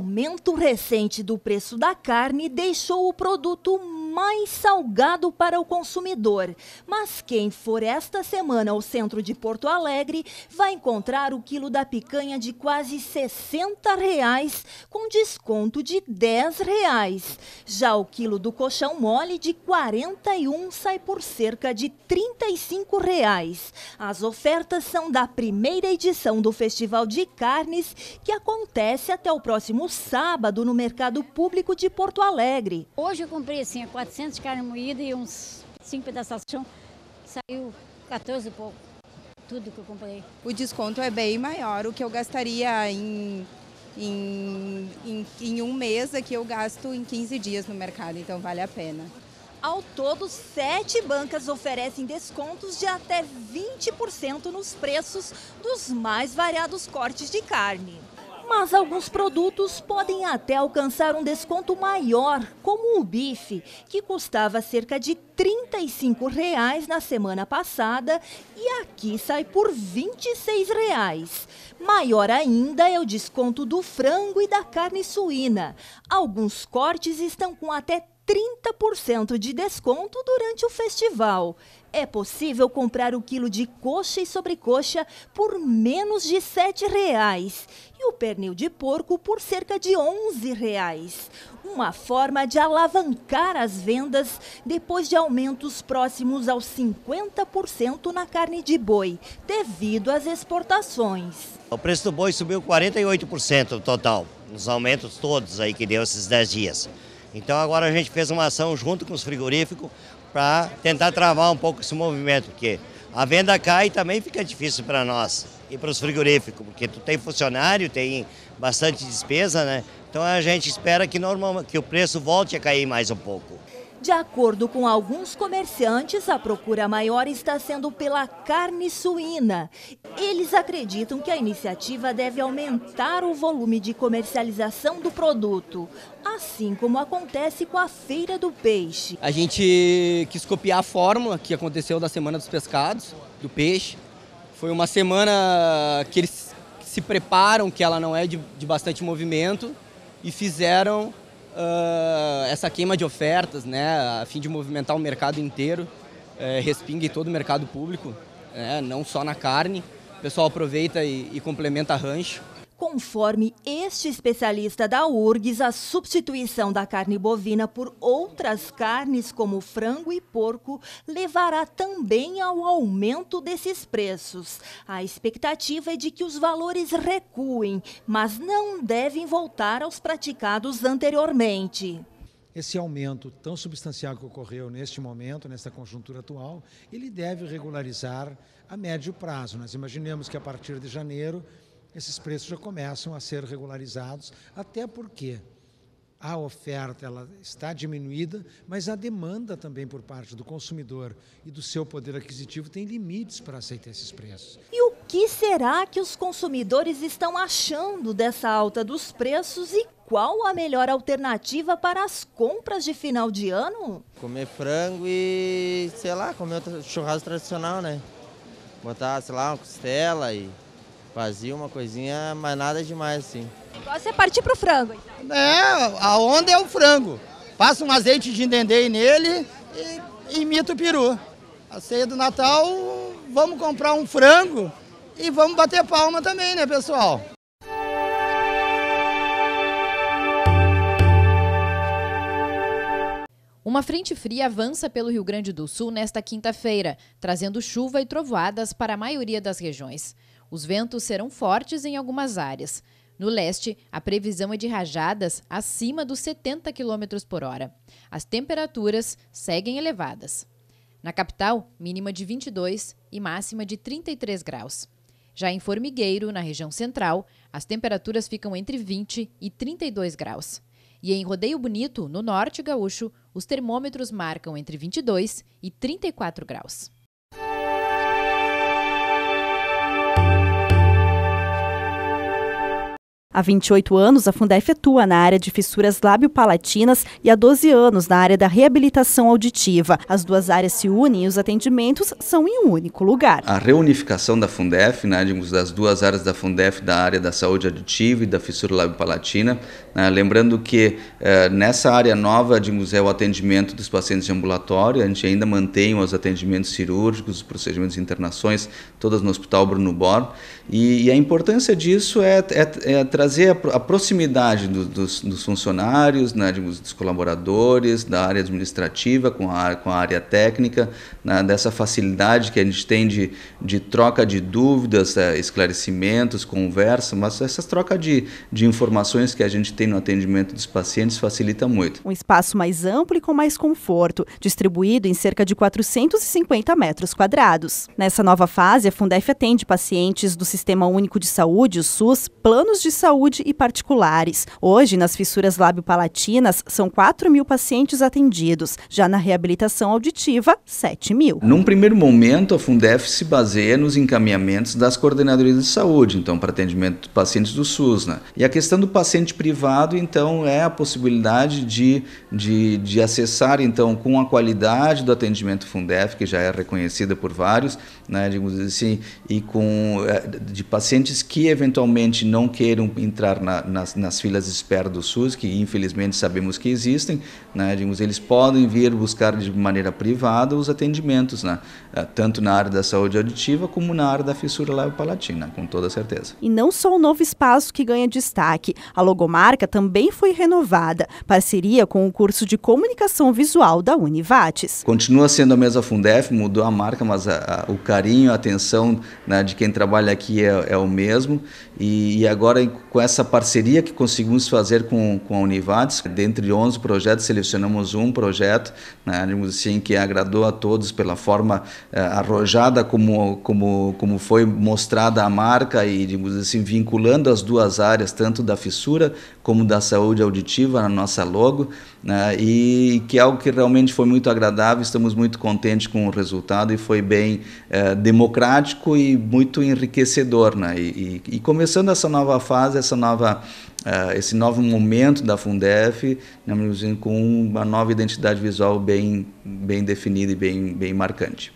aumento recente do preço da carne deixou o produto mais salgado para o consumidor. Mas quem for esta semana ao centro de Porto Alegre vai encontrar o quilo da picanha de quase 60 reais, com desconto de 10 reais. Já o quilo do colchão mole de 41 sai por cerca de 35 reais. As ofertas são da primeira edição do Festival de Carnes, que acontece até o próximo sábado no mercado público de Porto Alegre. Hoje eu comprei assim, 400 carne moída e uns 5 pedaços de chão. saiu 14 e pouco, tudo que eu comprei. O desconto é bem maior, o que eu gastaria em em, em, em, um mês aqui é eu gasto em 15 dias no mercado, então vale a pena. Ao todo, sete bancas oferecem descontos de até 20% nos preços dos mais variados cortes de carne mas alguns produtos podem até alcançar um desconto maior, como o bife, que custava cerca de R$ 35,00 na semana passada e aqui sai por R$ 26,00. Maior ainda é o desconto do frango e da carne suína. Alguns cortes estão com até 30% de desconto durante o festival. É possível comprar o quilo de coxa e sobrecoxa por menos de R$ 7,00 e o pernil de porco por cerca de R$ 11,00. Uma forma de alavancar as vendas depois de aumentos próximos aos 50% na carne de boi, devido às exportações. O preço do boi subiu 48% no total, nos aumentos todos aí que deu esses 10 dias. Então agora a gente fez uma ação junto com os frigoríficos para tentar travar um pouco esse movimento, porque a venda cai e também fica difícil para nós e para os frigoríficos, porque tu tem funcionário, tem bastante despesa, né? Então a gente espera que, normal, que o preço volte a cair mais um pouco. De acordo com alguns comerciantes, a procura maior está sendo pela carne suína. Eles acreditam que a iniciativa deve aumentar o volume de comercialização do produto, assim como acontece com a Feira do Peixe. A gente quis copiar a fórmula que aconteceu da Semana dos Pescados, do peixe. Foi uma semana que eles se preparam, que ela não é de, de bastante movimento, e fizeram essa queima de ofertas, né, a fim de movimentar o mercado inteiro, respingue todo o mercado público, né, não só na carne. O pessoal aproveita e, e complementa rancho. Conforme este especialista da URGS, a substituição da carne bovina por outras carnes, como frango e porco, levará também ao aumento desses preços. A expectativa é de que os valores recuem, mas não devem voltar aos praticados anteriormente. Esse aumento tão substancial que ocorreu neste momento, nesta conjuntura atual, ele deve regularizar a médio prazo. Nós imaginamos que a partir de janeiro esses preços já começam a ser regularizados, até porque a oferta ela está diminuída, mas a demanda também por parte do consumidor e do seu poder aquisitivo tem limites para aceitar esses preços. E o que será que os consumidores estão achando dessa alta dos preços e qual a melhor alternativa para as compras de final de ano? Comer frango e, sei lá, comer churrasco tradicional, né? Botar, sei lá, uma costela e Fazia uma coisinha, mas nada demais assim. Agora você partir pro frango. Então. É, a onda é o frango. Passa um azeite de dendê nele e imita o peru. A ceia do Natal, vamos comprar um frango e vamos bater palma também, né, pessoal? Uma frente fria avança pelo Rio Grande do Sul nesta quinta-feira, trazendo chuva e trovoadas para a maioria das regiões. Os ventos serão fortes em algumas áreas. No leste, a previsão é de rajadas acima dos 70 km por hora. As temperaturas seguem elevadas. Na capital, mínima de 22 e máxima de 33 graus. Já em Formigueiro, na região central, as temperaturas ficam entre 20 e 32 graus. E em Rodeio Bonito, no norte gaúcho, os termômetros marcam entre 22 e 34 graus. Há 28 anos, a Fundef atua na área de fissuras lábio-palatinas e há 12 anos na área da reabilitação auditiva. As duas áreas se unem e os atendimentos são em um único lugar. A reunificação da Fundef, né, das duas áreas da Fundef, da área da saúde auditiva e da fissura lábio-palatina, né, lembrando que eh, nessa área nova, digamos, é o atendimento dos pacientes de ambulatório, a gente ainda mantém os atendimentos cirúrgicos, os procedimentos de internações, todas no Hospital Bruno Bor, e, e a importância disso é, é, é trazer a, a proximidade do, dos, dos, funcionários, né, dos colaboradores, da área administrativa com a, com a área técnica, né, dessa facilidade que a gente tem de, de troca de dúvidas, é, esclarecimentos, conversa, mas essa troca de, de informações que a gente tem no atendimento dos pacientes facilita muito. Um espaço mais amplo e com mais conforto, distribuído em cerca de 450 metros quadrados. Nessa nova fase, a Fundef atende pacientes do Sistema Único de Saúde, o SUS, planos de saúde saúde e particulares. Hoje, nas fissuras lábio-palatinas, são 4 mil pacientes atendidos. Já na reabilitação auditiva, 7 mil. Num primeiro momento, a Fundef se baseia nos encaminhamentos das coordenadorias de saúde, então, para atendimento de pacientes do SUS. Né? E a questão do paciente privado, então, é a possibilidade de, de, de acessar, então, com a qualidade do atendimento Fundef, que já é reconhecida por vários, né, digamos assim, e com eh, de pacientes que eventualmente não queiram entrar na, nas, nas, filas de espera do SUS, que infelizmente sabemos que existem, né? Digamos, eles podem vir buscar de maneira privada os atendimentos, né? Ah, tanto na área da saúde auditiva como na área da fissura palatina com toda certeza. E não só o novo espaço que ganha destaque, a logomarca também foi renovada, parceria com o curso de comunicação visual da Univates. Continua sendo a mesma Fundef, mudou a marca, mas a, a, o carinho, a atenção né, de quem trabalha aqui é, é o mesmo. E, e agora com essa parceria que conseguimos fazer com, com a Univates, dentre 11 projetos, selecionamos um projeto, né, assim, que agradou a todos pela forma eh, arrojada como, como, como foi mostrada a marca e, digamos assim, vinculando as duas áreas, tanto da fissura como da saúde auditiva, na nossa logo, né, e que é algo que realmente foi muito agradável, estamos muito contentes com o resultado e foi bem eh, democrático e muito enriquecedor. Né, e, e, e começando essa nova fase, essa nova uh, esse novo momento da Fundef, né, assim, com uma nova identidade visual bem bem definida e bem bem marcante.